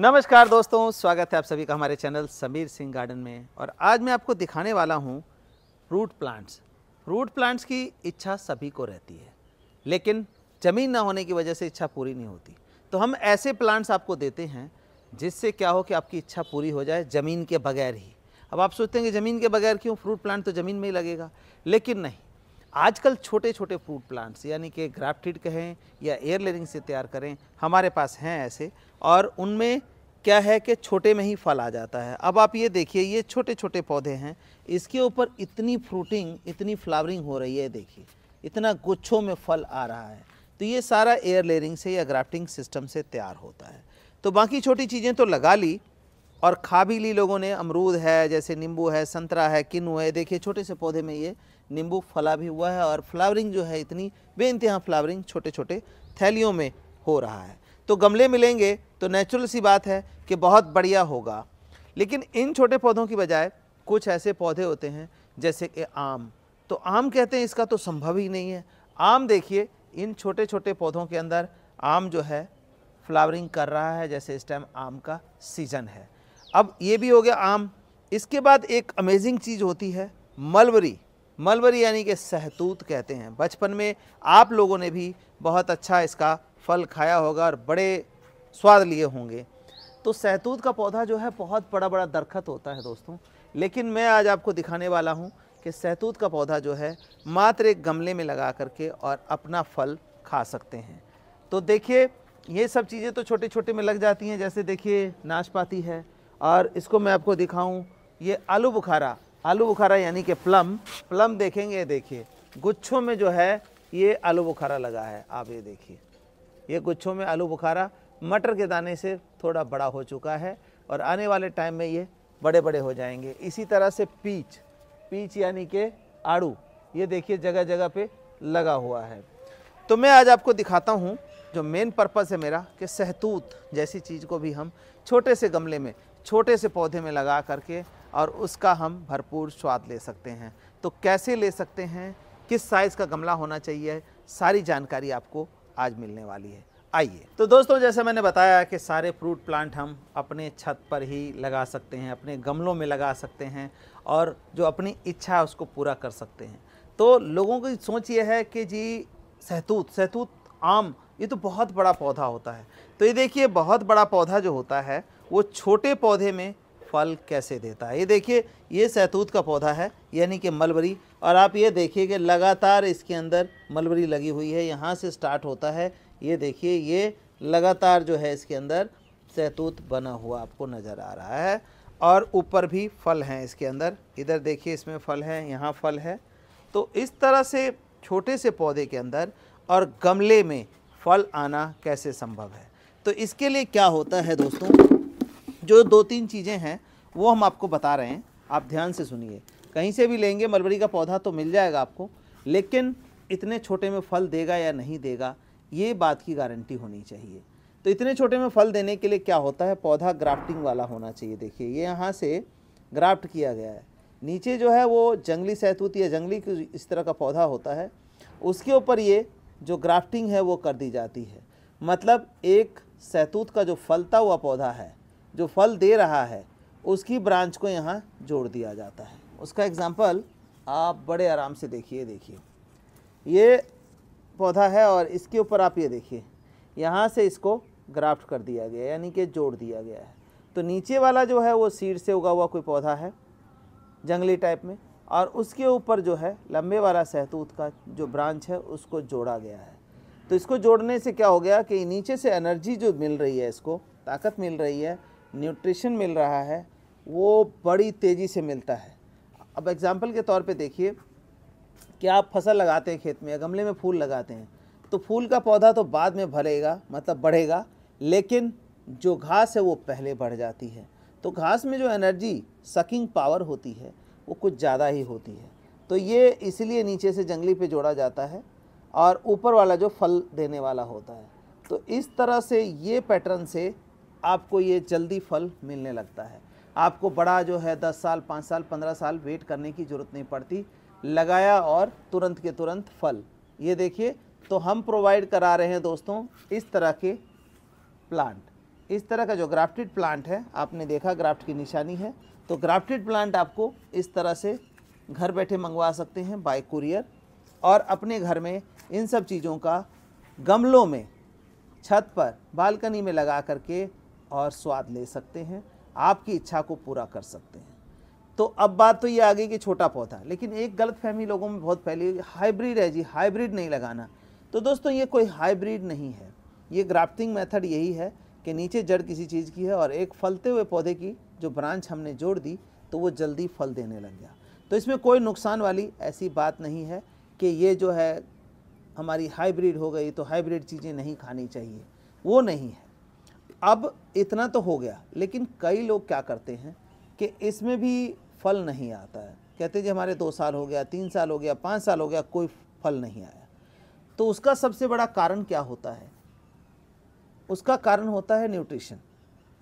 नमस्कार दोस्तों स्वागत है आप सभी का हमारे चैनल समीर सिंह गार्डन में और आज मैं आपको दिखाने वाला हूँ रूट प्लांट्स रूट प्लांट्स की इच्छा सभी को रहती है लेकिन ज़मीन ना होने की वजह से इच्छा पूरी नहीं होती तो हम ऐसे प्लांट्स आपको देते हैं जिससे क्या हो कि आपकी इच्छा पूरी हो जाए ज़मीन के बगैर ही अब आप सोचते हैं कि ज़मीन के बगैर क्यों फ्रूट प्लांट तो ज़मीन में ही लगेगा लेकिन नहीं आजकल छोटे छोटे फ्रूट प्लांट्स यानी कि ग्राफ्टिड कहें या एयर लेयरिंग से तैयार करें हमारे पास हैं ऐसे और उनमें क्या है कि छोटे में ही फल आ जाता है अब आप ये देखिए ये छोटे छोटे पौधे हैं इसके ऊपर इतनी फ्रूटिंग इतनी फ्लावरिंग हो रही है देखिए इतना गुच्छों में फल आ रहा है तो ये सारा एयर लेयरिंग से या ग्राफ्टिंग सिस्टम से तैयार होता है तो बाकी छोटी चीज़ें तो लगा ली और खा भी ली लोगों ने अमरूद है जैसे नींबू है संतरा है किन्नू है देखिए छोटे से पौधे में ये नींबू फला भी हुआ है और फ्लावरिंग जो है इतनी बेानतहा फ्लावरिंग छोटे छोटे थैलियों में हो रहा है तो गमले मिलेंगे तो नेचुरल सी बात है कि बहुत बढ़िया होगा लेकिन इन छोटे पौधों की बजाय कुछ ऐसे पौधे होते हैं जैसे कि आम तो आम कहते हैं इसका तो संभव ही नहीं है आम देखिए इन छोटे छोटे पौधों के अंदर आम जो है फ्लावरिंग कर रहा है जैसे इस टाइम आम का सीज़न है अब ये भी हो गया आम इसके बाद एक अमेजिंग चीज़ होती है मलबरी मलबरी यानी कि सहतूत कहते हैं बचपन में आप लोगों ने भी बहुत अच्छा इसका फल खाया होगा और बड़े स्वाद लिए होंगे तो सहतूत का पौधा जो है बहुत बड़ा बड़ा दरखत होता है दोस्तों लेकिन मैं आज आपको दिखाने वाला हूँ कि सहतूत का पौधा जो है मात्र एक गमले में लगा करके और अपना फल खा सकते हैं तो देखिए ये सब चीज़ें तो छोटे छोटे में लग जाती हैं जैसे देखिए नाशपाती है और इसको मैं आपको दिखाऊं ये आलू बुखारा आलू बुखारा यानी कि प्लम प्लम देखेंगे देखिए गुच्छों में जो है ये आलू बुखारा लगा है आप ये देखिए ये गुच्छों में आलू बुखारा मटर के दाने से थोड़ा बड़ा हो चुका है और आने वाले टाइम में ये बड़े बड़े हो जाएंगे इसी तरह से पीच पीच यानी कि आड़ू ये देखिए जगह जगह पे लगा हुआ है तो मैं आज आपको दिखाता हूँ जो मेन पर्पज़ है मेरा कि सहतूत जैसी चीज़ को भी हम छोटे से गमले में छोटे से पौधे में लगा करके और उसका हम भरपूर स्वाद ले सकते हैं तो कैसे ले सकते हैं किस साइज़ का गमला होना चाहिए सारी जानकारी आपको आज मिलने वाली है आइए तो दोस्तों जैसे मैंने बताया कि सारे फ्रूट प्लांट हम अपने छत पर ही लगा सकते हैं अपने गमलों में लगा सकते हैं और जो अपनी इच्छा है उसको पूरा कर सकते हैं तो लोगों की सोच ये है कि जी सहतूत सहतूत आम ये तो बहुत बड़ा पौधा होता है तो ये देखिए बहुत बड़ा पौधा जो होता है वो छोटे पौधे में फल कैसे देता है ये देखिए ये सैतूत का पौधा है यानी कि मलबरी और आप ये देखिए कि लगातार इसके अंदर मलबरी लगी हुई है यहाँ से स्टार्ट होता है ये देखिए ये लगातार जो है इसके अंदर सैतूत बना हुआ आपको नज़र आ रहा है और ऊपर भी फल हैं इसके अंदर इधर देखिए इसमें फल है यहाँ फल है तो इस तरह से छोटे से पौधे के अंदर और गमले में फल आना कैसे संभव है तो इसके लिए क्या होता है दोस्तों जो दो तीन चीज़ें हैं वो हम आपको बता रहे हैं आप ध्यान से सुनिए कहीं से भी लेंगे मलबरी का पौधा तो मिल जाएगा आपको लेकिन इतने छोटे में फल देगा या नहीं देगा ये बात की गारंटी होनी चाहिए तो इतने छोटे में फल देने के लिए क्या होता है पौधा ग्राफ्टिंग वाला होना चाहिए देखिए ये यहाँ से ग्राफ्ट किया गया है नीचे जो है वो जंगली सैतूत या जंगली इस तरह का पौधा होता है उसके ऊपर ये जो ग्राफ्टिंग है वो कर दी जाती है मतलब एक सैतूत का जो फलता हुआ पौधा है जो फल दे रहा है उसकी ब्रांच को यहाँ जोड़ दिया जाता है उसका एग्ज़ाम्पल आप बड़े आराम से देखिए देखिए ये पौधा है और इसके ऊपर आप ये देखिए यहाँ से इसको ग्राफ्ट कर दिया गया यानी कि जोड़ दिया गया है तो नीचे वाला जो है वो सीड से उगा हुआ कोई पौधा है जंगली टाइप में और उसके ऊपर जो है लंबे वाला सहतूत का जो ब्रांच है उसको जोड़ा गया है तो इसको जोड़ने से क्या हो गया कि नीचे से एनर्जी जो मिल रही है इसको ताकत मिल रही है न्यूट्रिशन मिल रहा है वो बड़ी तेज़ी से मिलता है अब एग्ज़ाम्पल के तौर पे देखिए कि आप फसल लगाते हैं खेत में या गमले में फूल लगाते हैं तो फूल का पौधा तो बाद में भरेगा मतलब बढ़ेगा लेकिन जो घास है वो पहले बढ़ जाती है तो घास में जो एनर्जी सकिंग पावर होती है वो कुछ ज़्यादा ही होती है तो ये इसलिए नीचे से जंगली पे जोड़ा जाता है और ऊपर वाला जो फल देने वाला होता है तो इस तरह से ये पैटर्न से आपको ये जल्दी फल मिलने लगता है आपको बड़ा जो है दस साल पाँच साल पंद्रह साल वेट करने की ज़रूरत नहीं पड़ती लगाया और तुरंत के तुरंत फल ये देखिए तो हम प्रोवाइड करा रहे हैं दोस्तों इस तरह के प्लांट इस तरह का जो ग्राफ्टेड प्लांट है आपने देखा ग्राफ्ट की निशानी है तो ग्राफ्टेड प्लांट आपको इस तरह से घर बैठे मंगवा सकते हैं बाय कुरियर और अपने घर में इन सब चीज़ों का गमलों में छत पर बालकनी में लगा करके और स्वाद ले सकते हैं आपकी इच्छा को पूरा कर सकते हैं तो अब बात तो ये आ गई कि छोटा पौधा लेकिन एक गलत फहमी लोगों में बहुत फैली हुई हाइब्रिड है जी हाइब्रिड नहीं लगाना तो दोस्तों ये कोई हाइब्रिड नहीं है ये ग्राफ्टिंग मेथड यही है कि नीचे जड़ किसी चीज़ की है और एक फलते हुए पौधे की जो ब्रांच हमने जोड़ दी तो वो जल्दी फल देने लग गया तो इसमें कोई नुकसान वाली ऐसी बात नहीं है कि ये जो है हमारी हाइब्रिड हो गई तो हाइब्रिड चीज़ें नहीं खानी चाहिए वो नहीं है अब इतना तो हो गया लेकिन कई लोग क्या करते हैं कि इसमें भी फल नहीं आता है कहते जी हमारे दो साल हो गया तीन साल हो गया पाँच साल हो गया कोई फल नहीं आया तो उसका सबसे बड़ा कारण क्या होता है उसका कारण होता है न्यूट्रिशन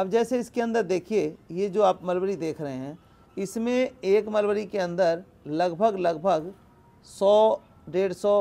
अब जैसे इसके अंदर देखिए ये जो आप मलबरी देख रहे हैं इसमें एक मलबरी के अंदर लगभग लगभग सौ डेढ़ सौ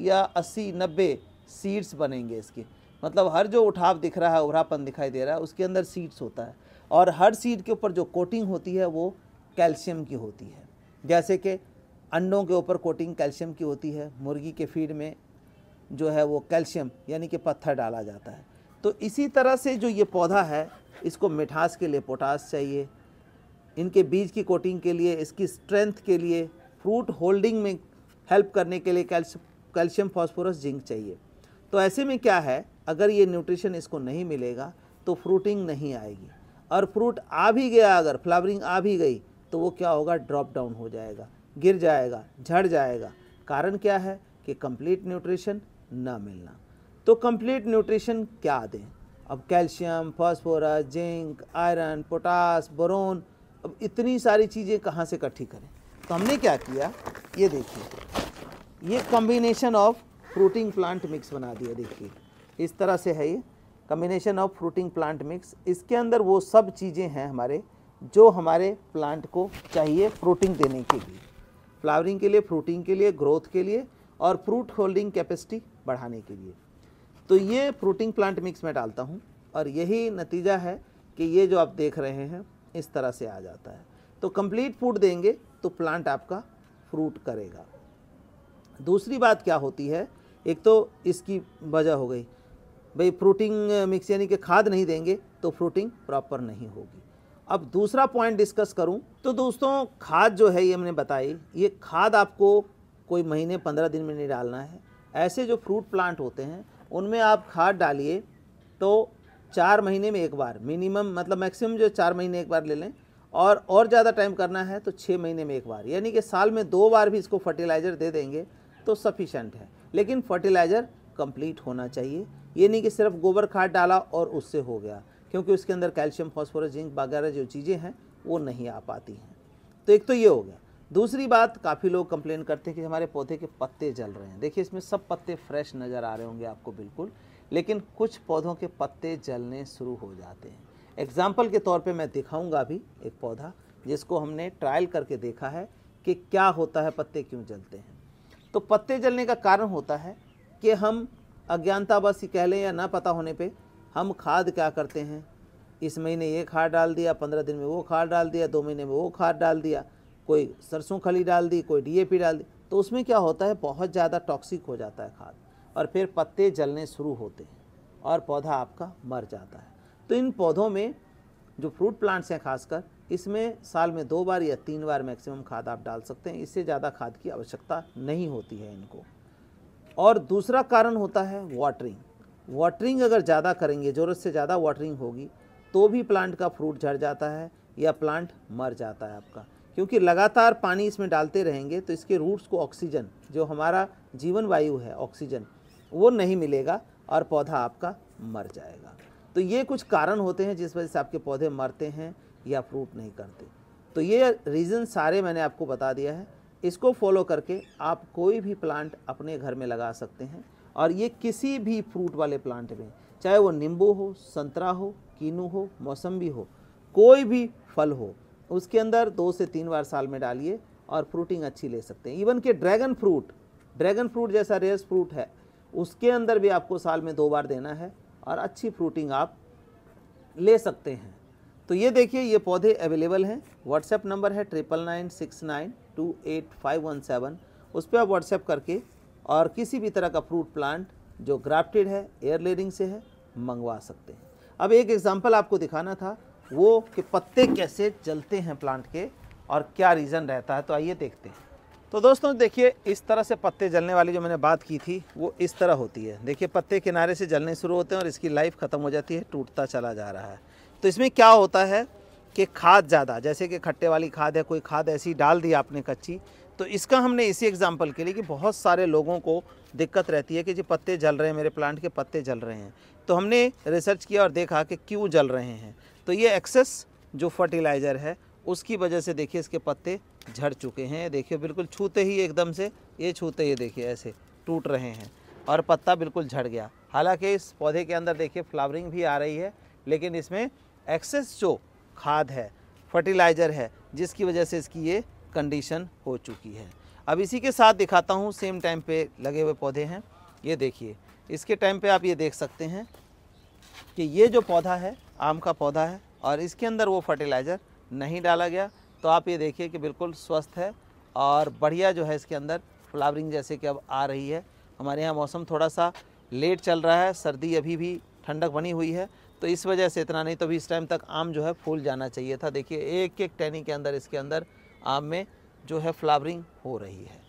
या अस्सी नब्बे सीड्स बनेंगे इसके मतलब हर जो उठाव दिख रहा है उभरापन दिखाई दे रहा है उसके अंदर सीड्स होता है और हर सीड के ऊपर जो कोटिंग होती है वो कैल्शियम की होती है जैसे कि अंडों के ऊपर कोटिंग कैल्शियम की होती है मुर्गी के फीड में जो है वो कैल्शियम यानी कि पत्थर डाला जाता है तो इसी तरह से जो ये पौधा है इसको मिठास के लिए पोटास चाहिए इनके बीज की कोटिंग के लिए इसकी स्ट्रेंथ के लिए फ्रूट होल्डिंग में हेल्प करने के लिए कैल्शियम कैल्शियम फॉस्फोरस जिंक चाहिए तो ऐसे में क्या है अगर ये न्यूट्रिशन इसको नहीं मिलेगा तो फ्रूटिंग नहीं आएगी और फ्रूट आ भी गया अगर फ्लावरिंग आ भी गई तो वो क्या होगा ड्रॉप डाउन हो जाएगा गिर जाएगा झड़ जाएगा कारण क्या है कि कंप्लीट न्यूट्रिशन ना मिलना तो कंप्लीट न्यूट्रिशन क्या दें अब calcium phosphorus zinc iron potash boron अब इतनी सारी चीज़ें कहाँ से इकट्ठी करें तो हमने क्या किया ये देखिए ये combination of fruiting plant mix बना दिया देखिए इस तरह से है ये combination of fruiting plant mix इसके अंदर वो सब चीज़ें हैं हमारे जो हमारे प्लांट को चाहिए फ्रूटिंग देने के लिए फ्लावरिंग के लिए फ्रूटिंग के लिए ग्रोथ के लिए और फ्रूट होल्डिंग कैपेसिटी बढ़ाने के लिए तो ये फ्रूटिंग प्लांट मिक्स में डालता हूँ और यही नतीजा है कि ये जो आप देख रहे हैं इस तरह से आ जाता है तो कंप्लीट फूड देंगे तो प्लांट आपका फ्रूट करेगा दूसरी बात क्या होती है एक तो इसकी वजह हो गई भाई फ्रूटिंग मिक्स यानी कि खाद नहीं देंगे तो फ्रूटिंग प्रॉपर नहीं होगी अब दूसरा पॉइंट डिस्कस करूं तो दोस्तों खाद जो है ये हमने बताई ये खाद आपको कोई महीने पंद्रह दिन में नहीं डालना है ऐसे जो फ्रूट प्लांट होते हैं उनमें आप खाद डालिए तो चार महीने में एक बार मिनिमम मतलब मैक्सिमम जो चार महीने एक बार ले लें और और ज़्यादा टाइम करना है तो छः महीने में एक बार यानी कि साल में दो बार भी इसको फर्टिलाइज़र दे देंगे तो सफिशेंट है लेकिन फर्टिलाइज़र कंप्लीट होना चाहिए ये नहीं कि सिर्फ गोबर खाद डाला और उससे हो गया क्योंकि उसके अंदर कैल्शियम फॉस्फोरस जिंक वगैरह जो चीज़ें हैं वो नहीं आ पाती हैं तो एक तो ये हो गया दूसरी बात काफ़ी लोग कंप्लेन करते हैं कि हमारे पौधे के पत्ते जल रहे हैं देखिए इसमें सब पत्ते फ्रेश नज़र आ रहे होंगे आपको बिल्कुल लेकिन कुछ पौधों के पत्ते जलने शुरू हो जाते हैं एग्जाम्पल के तौर पर मैं दिखाऊँगा अभी एक पौधा जिसको हमने ट्रायल करके देखा है कि क्या होता है पत्ते क्यों जलते हैं तो पत्ते जलने का कारण होता है कि हम अज्ञानतावश कह लें या ना पता होने पे हम खाद क्या करते हैं इस महीने ये खाद डाल दिया पंद्रह दिन में वो खाद डाल दिया दो महीने में वो खाद डाल दिया कोई सरसों खली डाल दी कोई डीएपी डाल दी तो उसमें क्या होता है बहुत ज़्यादा टॉक्सिक हो जाता है खाद और फिर पत्ते जलने शुरू होते हैं और पौधा आपका मर जाता है तो इन पौधों में जो फ्रूट प्लांट्स हैं खासकर इसमें साल में दो बार या तीन बार मैक्सिमम खाद आप डाल सकते हैं इससे ज़्यादा खाद की आवश्यकता नहीं होती है इनको और दूसरा कारण होता है वाटरिंग वाटरिंग अगर ज़्यादा करेंगे ज़रूरत से ज़्यादा वाटरिंग होगी तो भी प्लांट का फ्रूट झड़ जाता है या प्लांट मर जाता है आपका क्योंकि लगातार पानी इसमें डालते रहेंगे तो इसके रूट्स को ऑक्सीजन जो हमारा जीवन वायु है ऑक्सीजन वो नहीं मिलेगा और पौधा आपका मर जाएगा तो ये कुछ कारण होते हैं जिस वजह से आपके पौधे मरते हैं या फ्रूट नहीं करते तो ये रीज़न सारे मैंने आपको बता दिया है इसको फॉलो करके आप कोई भी प्लांट अपने घर में लगा सकते हैं और ये किसी भी फ्रूट वाले प्लांट में चाहे वो नींबू हो संतरा हो कीनू हो मौसम्बी हो कोई भी फल हो उसके अंदर दो से तीन बार साल में डालिए और फ्रूटिंग अच्छी ले सकते हैं इवन के ड्रैगन फ्रूट ड्रैगन फ्रूट जैसा रेयर फ्रूट है उसके अंदर भी आपको साल में दो बार देना है और अच्छी फ्रूटिंग आप ले सकते हैं तो ये देखिए ये पौधे अवेलेबल हैं व्हाट्सएप नंबर है triple nine six nine two eight five one seven उस पर आप व्हाट्सएप करके और किसी भी तरह का फ्रूट प्लांट जो ग्राफ्टेड है एयर लेरिंग से है मंगवा सकते हैं अब एक एग्जांपल आपको दिखाना था वो कि पत्ते कैसे जलते हैं प्लांट के और क्या रीज़न रहता है तो आइए देखते हैं तो दोस्तों देखिए इस तरह से पत्ते जलने वाली जो मैंने बात की थी वो इस तरह होती है देखिए पत्ते किनारे से जलने शुरू होते हैं और इसकी लाइफ ख़त्म हो जाती है टूटता चला जा रहा है तो इसमें क्या होता है कि खाद ज़्यादा जैसे कि खट्टे वाली खाद है कोई खाद ऐसी डाल दी आपने कच्ची तो इसका हमने इसी एग्जाम्पल के लिए कि बहुत सारे लोगों को दिक्कत रहती है कि जी पत्ते जल रहे हैं मेरे प्लांट के पत्ते जल रहे हैं तो हमने रिसर्च किया और देखा कि क्यों जल रहे हैं तो ये एक्सेस जो फर्टिलाइज़र है उसकी वजह से देखिए इसके पत्ते झड़ चुके हैं देखिए बिल्कुल छूते ही एकदम से ये छूते ही देखिए ऐसे टूट रहे हैं और पत्ता बिल्कुल झड़ गया हालांकि इस पौधे के अंदर देखिए फ्लावरिंग भी आ रही है लेकिन इसमें एक्सेस जो खाद है फर्टिलाइज़र है जिसकी वजह से इसकी ये कंडीशन हो चुकी है अब इसी के साथ दिखाता हूँ सेम टाइम पे लगे हुए पौधे हैं ये देखिए इसके टाइम पे आप ये देख सकते हैं कि ये जो पौधा है आम का पौधा है और इसके अंदर वो फर्टिलाइज़र नहीं डाला गया तो आप ये देखिए कि बिल्कुल स्वस्थ है और बढ़िया जो है इसके अंदर फ्लावरिंग जैसे कि अब आ रही है हमारे यहाँ मौसम थोड़ा सा लेट चल रहा है सर्दी अभी भी ठंडक बनी हुई है तो इस वजह से इतना नहीं तो भी इस टाइम तक आम जो है फूल जाना चाहिए था देखिए एक एक टहनी के अंदर इसके अंदर आम में जो है फ्लावरिंग हो रही है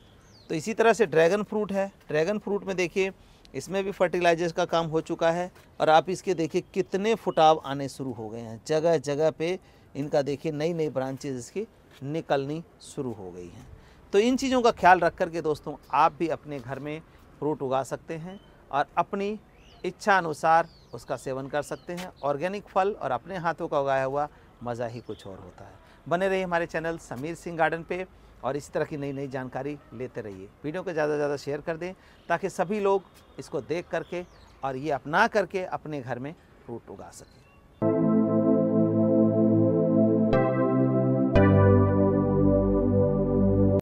तो इसी तरह से ड्रैगन फ्रूट है ड्रैगन फ्रूट में देखिए इसमें भी फर्टिलाइजर्स का काम हो चुका है और आप इसके देखिए कितने फुटाव आने शुरू हो गए हैं जगह जगह पे इनका देखिए नई नई ब्रांचेज इसकी निकलनी शुरू हो गई हैं तो इन चीज़ों का ख्याल रख कर के दोस्तों आप भी अपने घर में फ्रूट उगा सकते हैं और अपनी इच्छा अनुसार उसका सेवन कर सकते हैं ऑर्गेनिक फल और अपने हाथों का उगाया हुआ मज़ा ही कुछ और होता है बने रहिए हमारे चैनल समीर सिंह गार्डन पे और इस तरह की नई नई जानकारी लेते रहिए वीडियो को ज़्यादा से ज़्यादा शेयर कर दें ताकि सभी लोग इसको देख करके और ये अपना करके अपने घर में फ्रूट उगा सकें